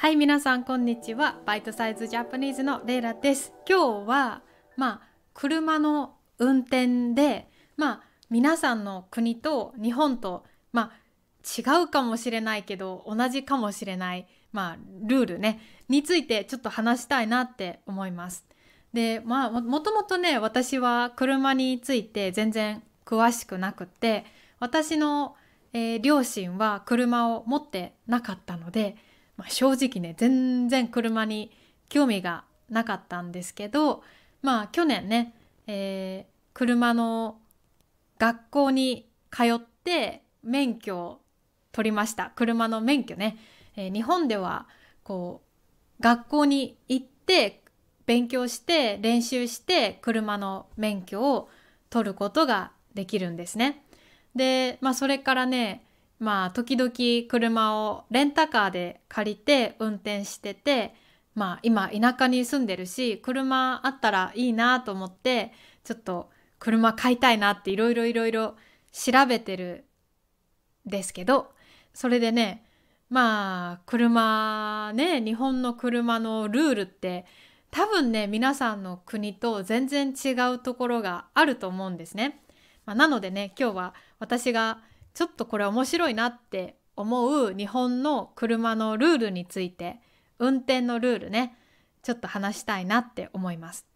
はい皆さんこんにちはバイトサイズジャパニーズのレイラです今日はまあ車の運転でまあ皆さんの国と日本とまあ違うかもしれないけど同じかもしれないまあルールねについてちょっと話したいなって思いますでまあもともとね私は車について全然詳しくなくて私の、えー、両親は車を持ってなかったのでまあ、正直ね全然車に興味がなかったんですけどまあ去年ね、えー、車の学校に通って免許を取りました車の免許ね、えー、日本ではこう学校に行って勉強して練習して車の免許を取ることができるんですね。で、まあ、それからねまあ時々車をレンタカーで借りて運転してて、まあ今田舎に住んでるし、車あったらいいなと思って、ちょっと車買いたいなっていろいろいろいろ調べてるんですけど、それでね、まあ車ね、日本の車のルールって多分ね、皆さんの国と全然違うところがあると思うんですね。まあ、なのでね、今日は私がちょっとこれ面白いなって思う日本の車のルールについて運転のルールねちょっと話したいなって思います。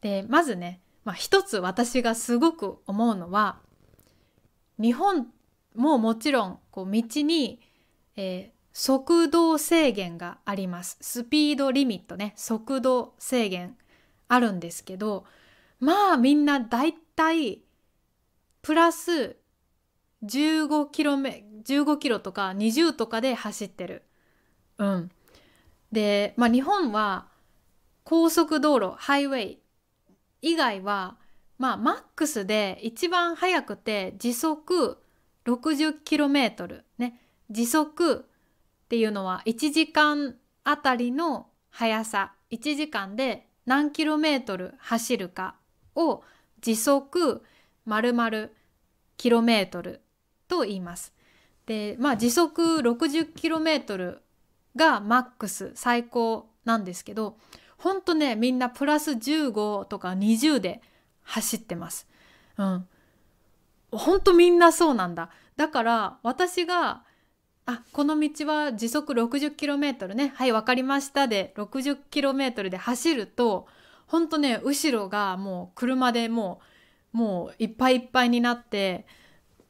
でまずね、まあ、一つ私がすごく思うのは日本ももちろんこう道に、えー、速度制限があります。スピードリミットね速度制限あるんですけどまあみんなだいたいプラス15キロ目15キロとか20とかで走ってる。うん、で、まあ、日本は高速道路ハイウェイ以外は、まあ、マックスで一番速くて時速6 0トルね時速っていうのは1時間あたりの速さ1時間で何キロメートル走るかを時速まるキロメートルと言います。で、まあ、時速 60km がマックス最高なんですけどほんとねみんなプラス15とか20で走ってます。うん、ほんとみんなそうなんだ。だから私があこの道は時速 60km ねはい分かりましたで 60km で走るとほんとね後ろがもう車でもうもういっぱいいっぱいになって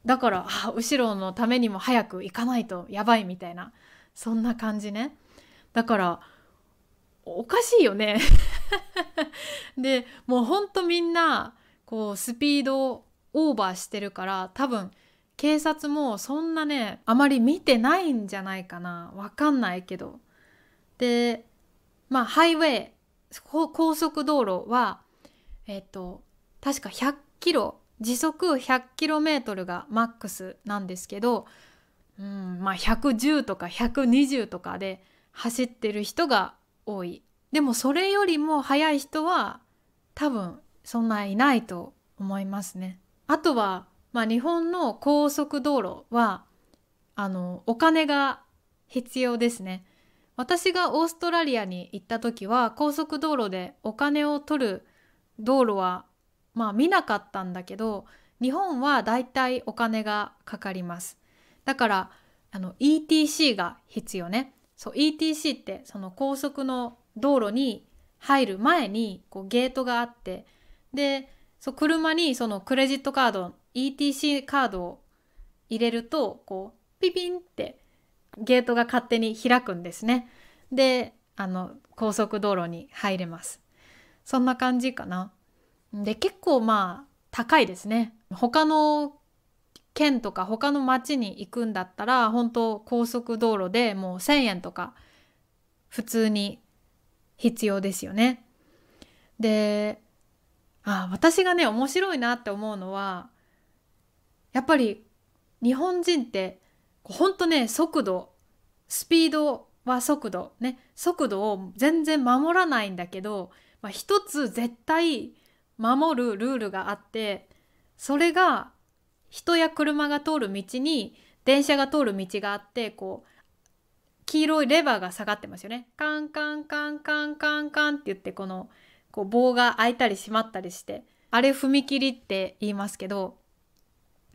だから後ろのためにも早く行かないとやばいみたいなそんな感じねだからおかしいよね でもうほんとみんなこうスピードオーバーしてるから多分警察もそんなねあまり見てないんじゃないかなわかんないけどでまあハイウェイ高速道路はえっと確か100キロ時速 100km がマックスなんですけど、うんまあ、110とか120とかで走ってる人が多いでもそれよりも速い人は多分そんないないと思いますね。あとは、まあ、日本の高速道路はあのお金が必要ですね。私がオーストラリアに行った時は高速道路でお金を取る道路はまあ見なかったんだけど日本はだいたいお金がかかりますだからあの ETC が必要ねそう ETC ってその高速の道路に入る前にこうゲートがあってでそう車にそのクレジットカード ETC カードを入れるとこうピピンってゲートが勝手に開くんですねであの高速道路に入れますそんな感じかなで結構まあ高いですね他の県とか他の町に行くんだったら本当高速道路でもう1,000円とか普通に必要ですよね。であ私がね面白いなって思うのはやっぱり日本人ってほんとね速度スピードは速度ね速度を全然守らないんだけど、まあ、一つ絶対守るルールがあってそれが人や車が通る道に電車が通る道があってこう黄色いレバーが下がってますよね。カンカンカンカンカンカンって言ってこのこう棒が開いたり閉まったりしてあれ踏切って言いますけど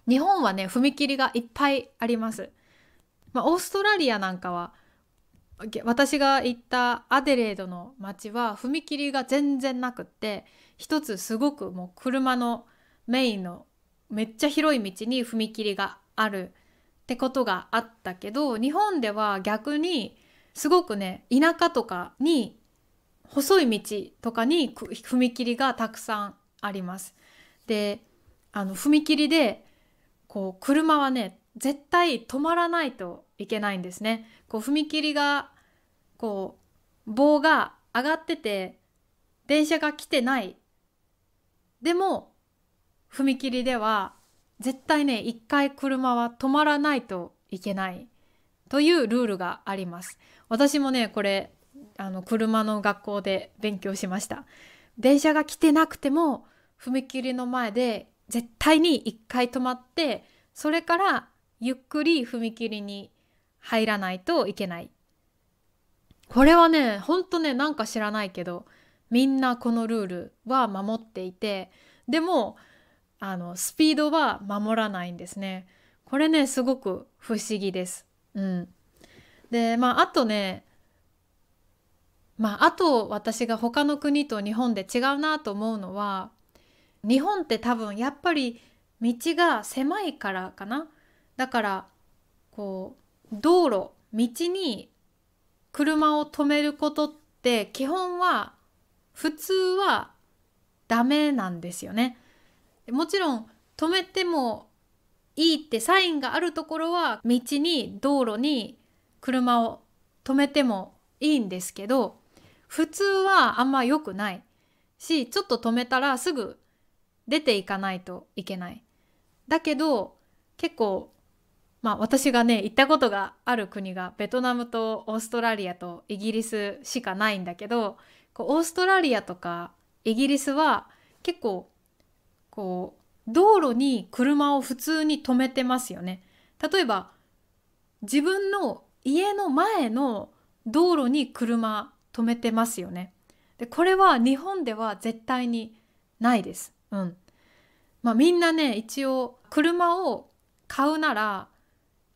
日本はね踏切がいっぱいあります。まあ、オーストラリアなんかは私が行ったアデレードの街は踏切が全然なくって一つすごくもう車のメインのめっちゃ広い道に踏切があるってことがあったけど日本では逆にすごくね田舎とかに細い道とかに踏切がたくさんあります。であの踏切でこう車はね絶対止まらないといけないんですね。こう踏切がこう棒が上がってて電車が来てないでも踏切では絶対ね一回車は止まらないといけないというルールがあります。私もねこれあの車の学校で勉強しました。電車が来てなくても踏切の前で絶対に一回止まってそれからゆっくり踏切に入らないといけない。これはねほんとねなんか知らないけどみんなこのルールは守っていてでもあのスピードは守らないんですね。これねすごく不思議です。うん、でまああとねまああと私が他の国と日本で違うなと思うのは日本って多分やっぱり道が狭いからかな。だからこう道路道に車を止めることって基本は普通はダメなんですよね。もちろん止めてもいいってサインがあるところは道に道路に車を止めてもいいんですけど普通はあんま良くないしちょっと止めたらすぐ出ていかないといけない。だけど結構まあ私がね行ったことがある国がベトナムとオーストラリアとイギリスしかないんだけどこうオーストラリアとかイギリスは結構こう道路に車を普通に止めてますよね。例えば自分の家の前の道路に車止めてますよね。でこれは日本では絶対にないです。うんまあ、みんなね一応車を買うなら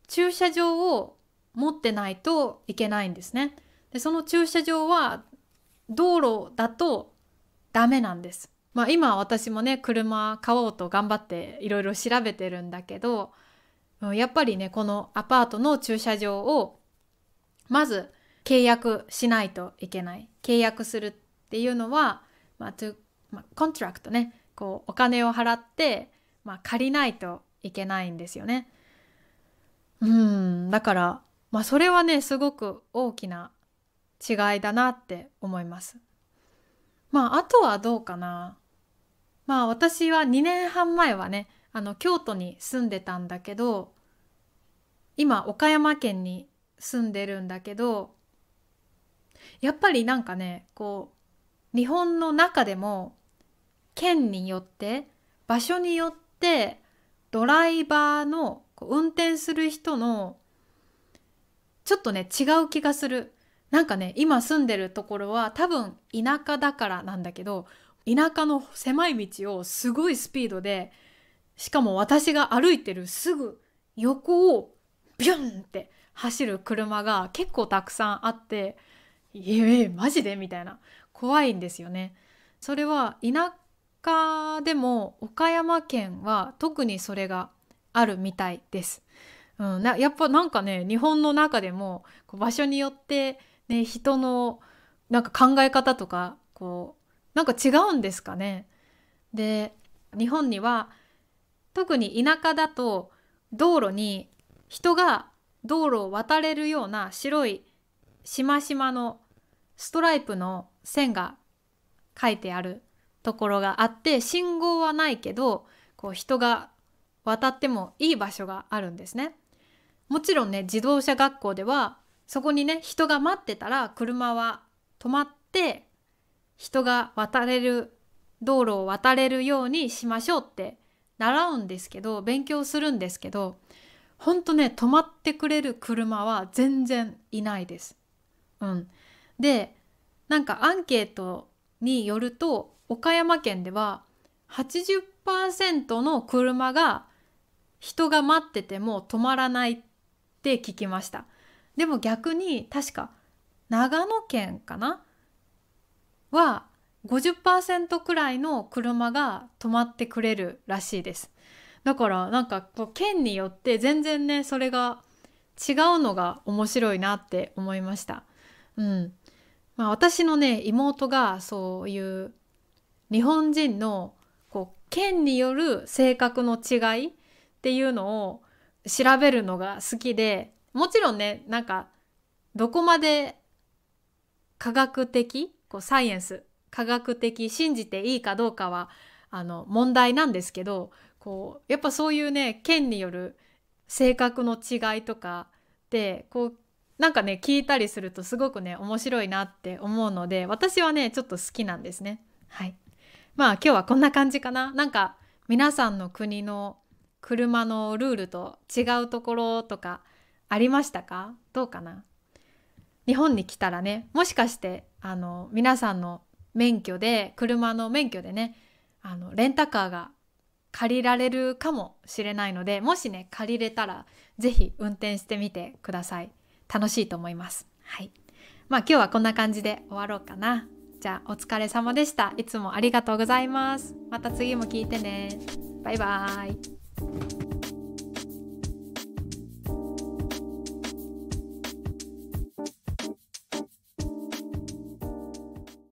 駐車場を持ってないといけないんですね。でその駐車場は道路だとダメなんです。まあ、今私もね車買おうと頑張っていろいろ調べてるんだけどやっぱりねこのアパートの駐車場をまず契約しないといけない契約するっていうのは、まあまあ、コントラクトねこうお金を払って、まあ、借りないといけないんですよね。うんだから、まあ、それはねすごく大きな違いだなって思います。まああとはどうかな。まあ私は2年半前はねあの京都に住んでたんだけど今岡山県に住んでるんだけどやっぱりなんかねこう日本の中でも県によって場所によってドライバーの運転する人のちょっとね違う気がするなんかね今住んでるところは多分田舎だからなんだけど田舎の狭い道をすごいスピードでしかも私が歩いてるすぐ横をビュンって走る車が結構たくさんあって「ええマジで?」みたいな怖いんですよね。それは田舎でも岡山県は特にそれがあるみたいです。うん、やっぱなんかね日本の中でも場所によってね、人のなんか考え方とかこうなんか違うんですかね。で日本には特に田舎だと道路に人が道路を渡れるような白いしましまのストライプの線が書いてあるところがあって信号はないけどこう人が渡ってもいい場所があるんですね。もちろんね自動車学校ではそこにね人が待ってたら車は止まって人が渡れる道路を渡れるようにしましょうって習うんですけど勉強するんですけどほんとね止まってくれる車は全然いないです。うん、でなんかアンケートによると岡山県では80%の車が人が待ってても止まらないって聞きました。でも逆に確か長野県かなは50%くらいの車が止まってくれるらしいです。だからなんかこう県によって全然ねそれが違うのが面白いなって思いました。うんまあ、私のね妹がそういう日本人のこう県による性格の違いっていうのを調べるのが好きでもちろんねなんかどこまで科学的こうサイエンス科学的信じていいかどうかはあの問題なんですけどこうやっぱそういうね県による性格の違いとかでこうなんかね聞いたりするとすごくね面白いなって思うので私はねちょっと好きなんですね。はいまあ今日はこんな感じかな。なんか皆さんの国の車のルールと違うところとかありましたかどうかな日本に来たらねもしかしてあの皆さんの免許で車の免許でねあのレンタカーが借りられるかもしれないのでもしね借りれたら是非運転してみてください楽しいと思いますはいまあ今日はこんな感じで終わろうかなじゃあお疲れ様でしたいつもありがとうございますまた次も聞いてねバイバーイ